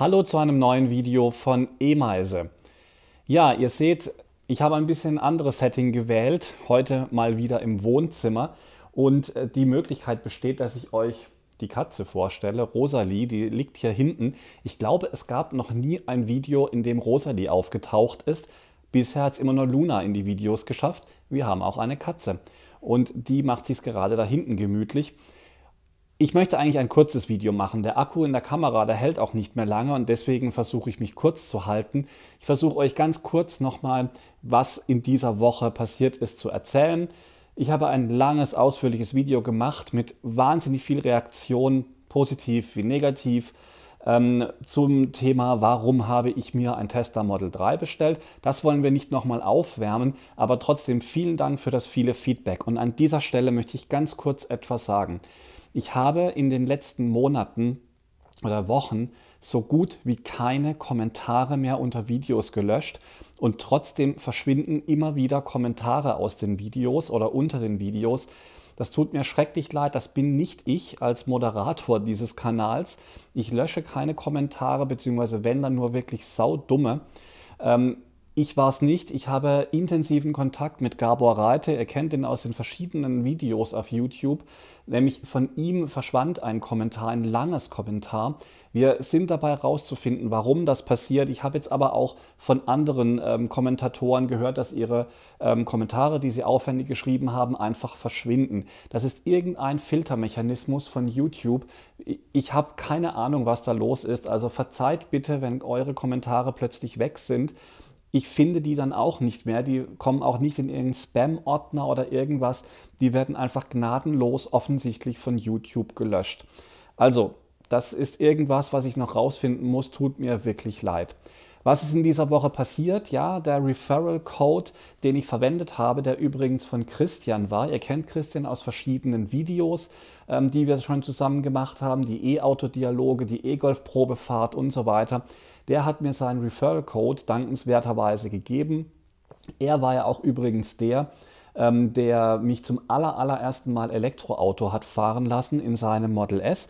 Hallo zu einem neuen Video von E-Meise. Ja, ihr seht, ich habe ein bisschen anderes Setting gewählt, heute mal wieder im Wohnzimmer und äh, die Möglichkeit besteht, dass ich euch die Katze vorstelle, Rosalie, die liegt hier hinten. Ich glaube, es gab noch nie ein Video, in dem Rosalie aufgetaucht ist. Bisher hat es immer nur Luna in die Videos geschafft. Wir haben auch eine Katze und die macht sich gerade da hinten gemütlich. Ich möchte eigentlich ein kurzes Video machen. Der Akku in der Kamera, der hält auch nicht mehr lange und deswegen versuche ich mich kurz zu halten. Ich versuche euch ganz kurz nochmal, was in dieser Woche passiert ist, zu erzählen. Ich habe ein langes, ausführliches Video gemacht mit wahnsinnig viel Reaktion, positiv wie negativ, ähm, zum Thema, warum habe ich mir ein Tesla Model 3 bestellt. Das wollen wir nicht nochmal aufwärmen, aber trotzdem vielen Dank für das viele Feedback. Und an dieser Stelle möchte ich ganz kurz etwas sagen. Ich habe in den letzten Monaten oder Wochen so gut wie keine Kommentare mehr unter Videos gelöscht und trotzdem verschwinden immer wieder Kommentare aus den Videos oder unter den Videos. Das tut mir schrecklich leid, das bin nicht ich als Moderator dieses Kanals. Ich lösche keine Kommentare, beziehungsweise wenn dann nur wirklich saudumme. Ähm, ich war es nicht. Ich habe intensiven Kontakt mit Gabor Reite. Ihr kennt ihn aus den verschiedenen Videos auf YouTube. Nämlich von ihm verschwand ein Kommentar, ein langes Kommentar. Wir sind dabei herauszufinden, warum das passiert. Ich habe jetzt aber auch von anderen ähm, Kommentatoren gehört, dass ihre ähm, Kommentare, die sie aufwendig geschrieben haben, einfach verschwinden. Das ist irgendein Filtermechanismus von YouTube. Ich habe keine Ahnung, was da los ist. Also verzeiht bitte, wenn eure Kommentare plötzlich weg sind ich finde die dann auch nicht mehr. Die kommen auch nicht in irgendeinen Spam-Ordner oder irgendwas. Die werden einfach gnadenlos offensichtlich von YouTube gelöscht. Also, das ist irgendwas, was ich noch rausfinden muss. Tut mir wirklich leid. Was ist in dieser Woche passiert? Ja, der Referral Code, den ich verwendet habe, der übrigens von Christian war. Ihr kennt Christian aus verschiedenen Videos, ähm, die wir schon zusammen gemacht haben, die E-Auto-Dialoge, die E-Golf-Probefahrt und so weiter. Der hat mir seinen Referral Code dankenswerterweise gegeben. Er war ja auch übrigens der, ähm, der mich zum allerersten aller Mal Elektroauto hat fahren lassen in seinem Model S.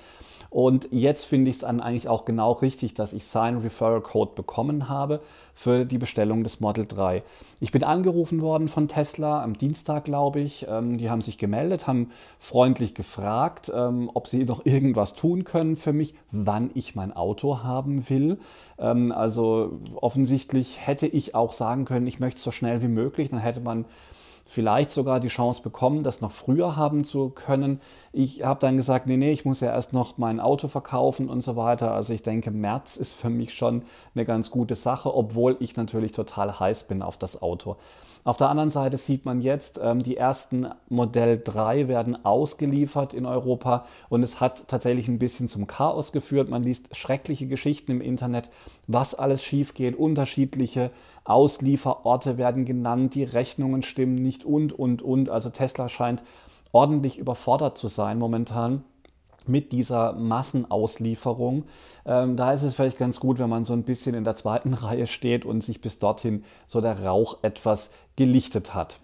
Und jetzt finde ich es dann eigentlich auch genau richtig, dass ich seinen Referral Code bekommen habe für die Bestellung des Model 3. Ich bin angerufen worden von Tesla am Dienstag, glaube ich. Ähm, die haben sich gemeldet, haben freundlich gefragt, ähm, ob sie noch irgendwas tun können für mich, wann ich mein Auto haben will. Ähm, also offensichtlich hätte ich auch sagen können, ich möchte es so schnell wie möglich. Dann hätte man vielleicht sogar die Chance bekommen, das noch früher haben zu können. Ich habe dann gesagt, nee, nee, ich muss ja erst noch mein Auto verkaufen und so weiter. Also ich denke, März ist für mich schon eine ganz gute Sache, obwohl ich natürlich total heiß bin auf das Auto. Auf der anderen Seite sieht man jetzt, ähm, die ersten Modell 3 werden ausgeliefert in Europa und es hat tatsächlich ein bisschen zum Chaos geführt. Man liest schreckliche Geschichten im Internet, was alles schief geht, unterschiedliche Auslieferorte werden genannt, die Rechnungen stimmen nicht und, und, und. Also Tesla scheint ordentlich überfordert zu sein momentan mit dieser Massenauslieferung. Ähm, da ist es vielleicht ganz gut, wenn man so ein bisschen in der zweiten Reihe steht und sich bis dorthin so der Rauch etwas gelichtet hat.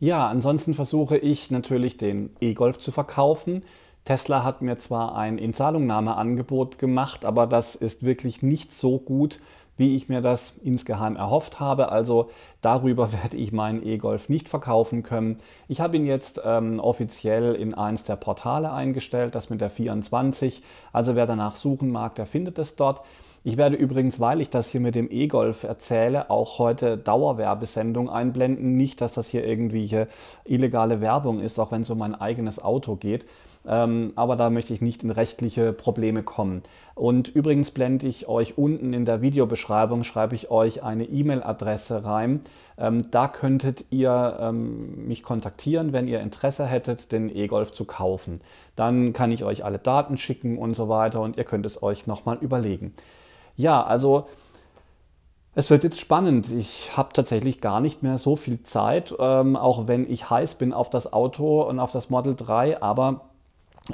Ja, ansonsten versuche ich natürlich den E-Golf zu verkaufen. Tesla hat mir zwar ein Inzahlungnahmeangebot gemacht, aber das ist wirklich nicht so gut, wie ich mir das insgeheim erhofft habe. Also darüber werde ich meinen E-Golf nicht verkaufen können. Ich habe ihn jetzt ähm, offiziell in eins der Portale eingestellt, das mit der 24. Also wer danach suchen mag, der findet es dort. Ich werde übrigens, weil ich das hier mit dem E-Golf erzähle, auch heute Dauerwerbesendung einblenden. Nicht, dass das hier irgendwelche illegale Werbung ist, auch wenn es um mein eigenes Auto geht. Ähm, aber da möchte ich nicht in rechtliche Probleme kommen. Und übrigens blende ich euch unten in der Videobeschreibung, schreibe ich euch eine E-Mail-Adresse rein ähm, da könntet ihr ähm, mich kontaktieren, wenn ihr Interesse hättet, den E-Golf zu kaufen. Dann kann ich euch alle Daten schicken und so weiter und ihr könnt es euch nochmal überlegen. Ja, also es wird jetzt spannend. Ich habe tatsächlich gar nicht mehr so viel Zeit, ähm, auch wenn ich heiß bin auf das Auto und auf das Model 3, aber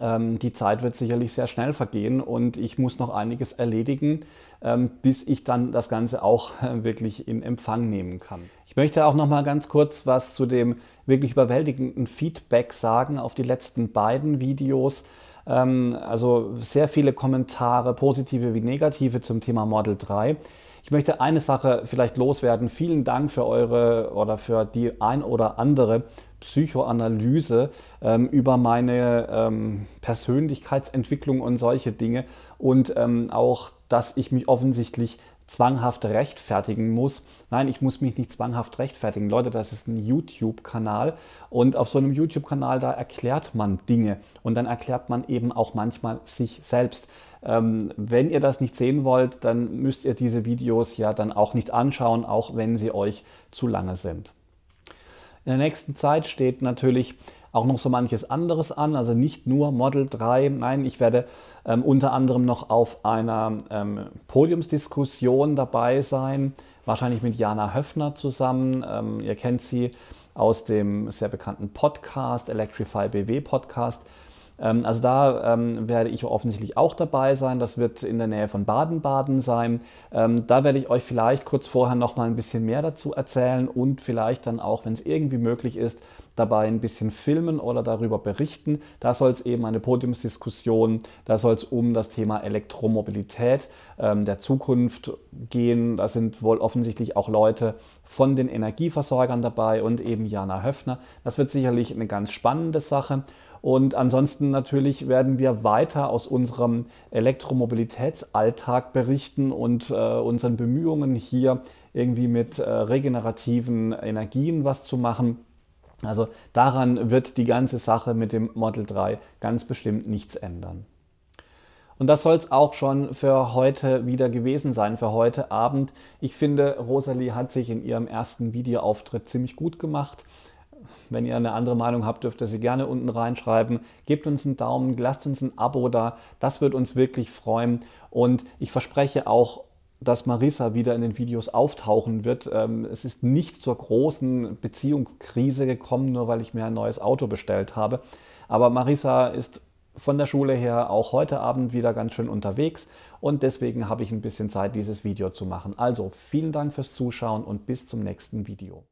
ähm, die Zeit wird sicherlich sehr schnell vergehen und ich muss noch einiges erledigen, ähm, bis ich dann das Ganze auch äh, wirklich in Empfang nehmen kann. Ich möchte auch noch mal ganz kurz was zu dem wirklich überwältigenden Feedback sagen auf die letzten beiden Videos. Ähm, also sehr viele Kommentare, positive wie negative zum Thema Model 3. Ich möchte eine Sache vielleicht loswerden. Vielen Dank für eure oder für die ein oder andere Psychoanalyse ähm, über meine ähm, Persönlichkeitsentwicklung und solche Dinge und ähm, auch, dass ich mich offensichtlich zwanghaft rechtfertigen muss. Nein, ich muss mich nicht zwanghaft rechtfertigen. Leute, das ist ein YouTube-Kanal und auf so einem YouTube-Kanal, da erklärt man Dinge und dann erklärt man eben auch manchmal sich selbst. Ähm, wenn ihr das nicht sehen wollt, dann müsst ihr diese Videos ja dann auch nicht anschauen, auch wenn sie euch zu lange sind. In der nächsten Zeit steht natürlich auch noch so manches anderes an, also nicht nur Model 3. Nein, ich werde ähm, unter anderem noch auf einer ähm, Podiumsdiskussion dabei sein, wahrscheinlich mit Jana Höfner zusammen. Ähm, ihr kennt sie aus dem sehr bekannten Podcast, Electrify BW Podcast. Ähm, also da ähm, werde ich offensichtlich auch dabei sein. Das wird in der Nähe von Baden-Baden sein. Ähm, da werde ich euch vielleicht kurz vorher noch mal ein bisschen mehr dazu erzählen und vielleicht dann auch, wenn es irgendwie möglich ist, dabei ein bisschen filmen oder darüber berichten. Da soll es eben eine Podiumsdiskussion, da soll es um das Thema Elektromobilität ähm, der Zukunft gehen. Da sind wohl offensichtlich auch Leute von den Energieversorgern dabei und eben Jana Höfner. Das wird sicherlich eine ganz spannende Sache. Und ansonsten natürlich werden wir weiter aus unserem Elektromobilitätsalltag berichten und äh, unseren Bemühungen hier irgendwie mit äh, regenerativen Energien was zu machen. Also daran wird die ganze Sache mit dem Model 3 ganz bestimmt nichts ändern. Und das soll es auch schon für heute wieder gewesen sein, für heute Abend. Ich finde, Rosalie hat sich in ihrem ersten Videoauftritt ziemlich gut gemacht. Wenn ihr eine andere Meinung habt, dürft ihr sie gerne unten reinschreiben. Gebt uns einen Daumen, lasst uns ein Abo da. Das wird uns wirklich freuen. Und ich verspreche auch, dass Marisa wieder in den Videos auftauchen wird. Ähm, es ist nicht zur großen Beziehungskrise gekommen, nur weil ich mir ein neues Auto bestellt habe. Aber Marisa ist von der Schule her auch heute Abend wieder ganz schön unterwegs und deswegen habe ich ein bisschen Zeit, dieses Video zu machen. Also vielen Dank fürs Zuschauen und bis zum nächsten Video.